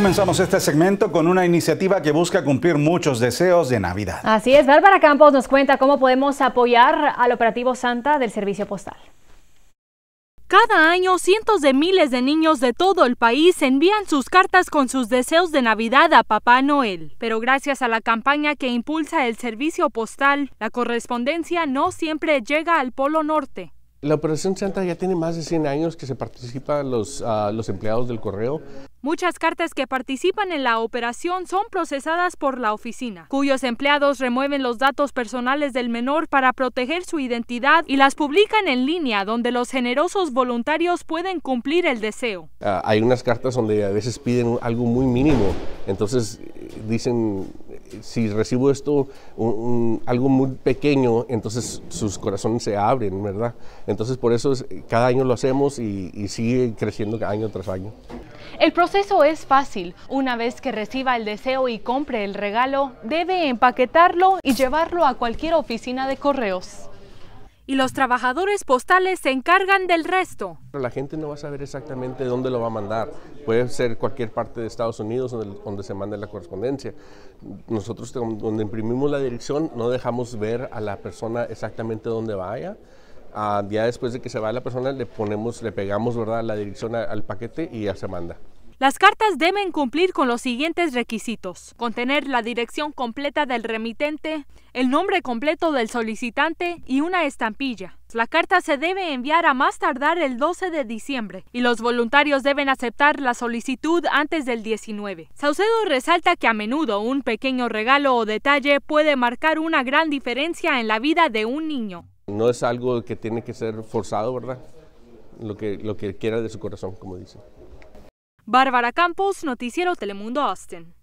Comenzamos este segmento con una iniciativa que busca cumplir muchos deseos de Navidad. Así es, Bárbara Campos nos cuenta cómo podemos apoyar al operativo Santa del Servicio Postal. Cada año, cientos de miles de niños de todo el país envían sus cartas con sus deseos de Navidad a Papá Noel. Pero gracias a la campaña que impulsa el servicio postal, la correspondencia no siempre llega al Polo Norte. La Operación Santa ya tiene más de 100 años que se participan los, ah, los empleados del correo. Muchas cartas que participan en la operación son procesadas por la oficina, cuyos empleados remueven los datos personales del menor para proteger su identidad y las publican en línea donde los generosos voluntarios pueden cumplir el deseo. Ah, hay unas cartas donde a veces piden algo muy mínimo, entonces eh, dicen si recibo esto, algo muy pequeño, entonces sus corazones se abren, ¿verdad? Entonces por eso cada año lo hacemos y, y sigue creciendo año tras año. El proceso es fácil. Una vez que reciba el deseo y compre el regalo, debe empaquetarlo y llevarlo a cualquier oficina de correos y los trabajadores postales se encargan del resto. La gente no va a saber exactamente dónde lo va a mandar. Puede ser cualquier parte de Estados Unidos donde, se mande la correspondencia. Nosotros donde imprimimos la dirección no dejamos ver a la persona exactamente dónde vaya. Ah, ya después de que se va la persona le ponemos, le pegamos ¿verdad? la dirección al paquete y ya se manda. Las cartas deben cumplir con los siguientes requisitos. Contener la dirección completa del remitente, el nombre completo del solicitante y una estampilla. La carta se debe enviar a más tardar el 12 de diciembre y los voluntarios deben aceptar la solicitud antes del 19. Saucedo resalta que a menudo un pequeño regalo o detalle puede marcar una gran diferencia en la vida de un niño. No es algo que tiene que ser forzado, ¿verdad? Lo que, lo que quiera de su corazón, como dice. Bárbara Campos, Noticiero Telemundo Austin.